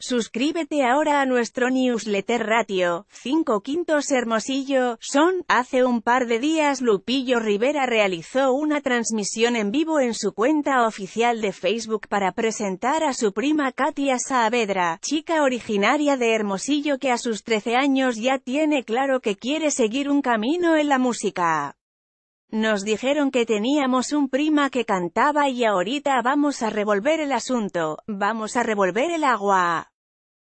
Suscríbete ahora a nuestro newsletter ratio, 5 quintos Hermosillo, son, hace un par de días Lupillo Rivera realizó una transmisión en vivo en su cuenta oficial de Facebook para presentar a su prima Katia Saavedra, chica originaria de Hermosillo que a sus 13 años ya tiene claro que quiere seguir un camino en la música. Nos dijeron que teníamos un prima que cantaba y ahorita vamos a revolver el asunto, vamos a revolver el agua.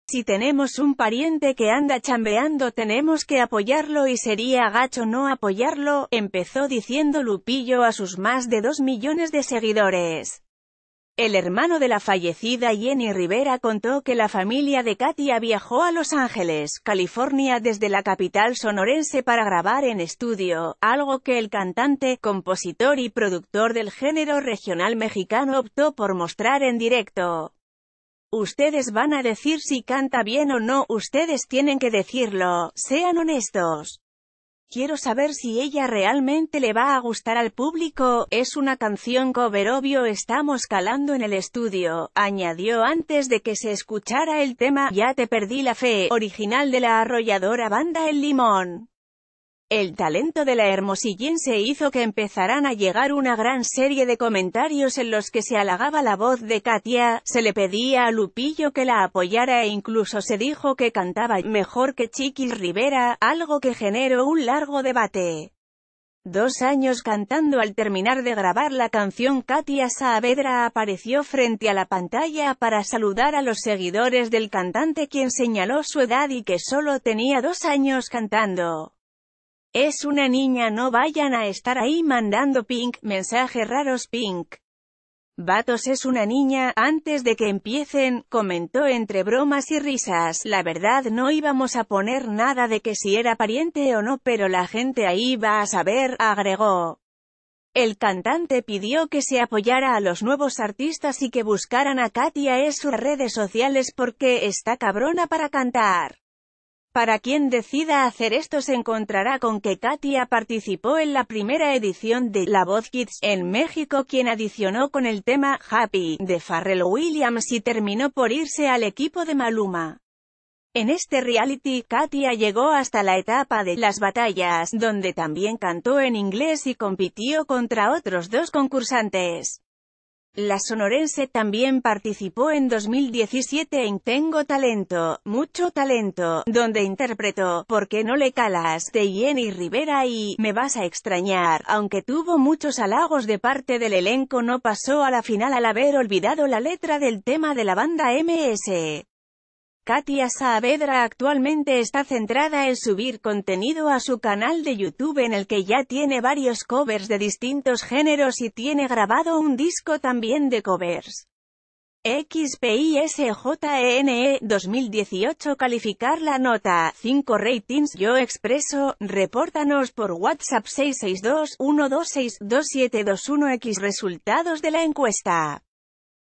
Si tenemos un pariente que anda chambeando tenemos que apoyarlo y sería gacho no apoyarlo, empezó diciendo Lupillo a sus más de dos millones de seguidores. El hermano de la fallecida Jenny Rivera contó que la familia de Katia viajó a Los Ángeles, California desde la capital sonorense para grabar en estudio, algo que el cantante, compositor y productor del género regional mexicano optó por mostrar en directo. Ustedes van a decir si canta bien o no, ustedes tienen que decirlo, sean honestos. Quiero saber si ella realmente le va a gustar al público, es una canción cover obvio estamos calando en el estudio, añadió antes de que se escuchara el tema, ya te perdí la fe, original de la arrolladora banda El Limón. El talento de la hermosillense hizo que empezaran a llegar una gran serie de comentarios en los que se halagaba la voz de Katia, se le pedía a Lupillo que la apoyara e incluso se dijo que cantaba mejor que Chiquis Rivera, algo que generó un largo debate. Dos años cantando al terminar de grabar la canción Katia Saavedra apareció frente a la pantalla para saludar a los seguidores del cantante quien señaló su edad y que solo tenía dos años cantando. Es una niña no vayan a estar ahí mandando pink, mensajes raros pink. Vatos es una niña, antes de que empiecen, comentó entre bromas y risas, la verdad no íbamos a poner nada de que si era pariente o no pero la gente ahí va a saber, agregó. El cantante pidió que se apoyara a los nuevos artistas y que buscaran a Katia en sus redes sociales porque está cabrona para cantar. Para quien decida hacer esto se encontrará con que Katia participó en la primera edición de La Voz Kids en México quien adicionó con el tema Happy de Pharrell Williams y terminó por irse al equipo de Maluma. En este reality, Katia llegó hasta la etapa de las batallas, donde también cantó en inglés y compitió contra otros dos concursantes. La sonorense también participó en 2017 en Tengo Talento, Mucho Talento, donde interpretó ¿Por qué no le calas? de Jenny Rivera y Me vas a extrañar. Aunque tuvo muchos halagos de parte del elenco no pasó a la final al haber olvidado la letra del tema de la banda MS. Katia Saavedra actualmente está centrada en subir contenido a su canal de YouTube en el que ya tiene varios covers de distintos géneros y tiene grabado un disco también de covers. Xpisjene 2018 e, Calificar la nota 5 Ratings Yo Expreso, repórtanos por WhatsApp 662-126-2721X Resultados de la encuesta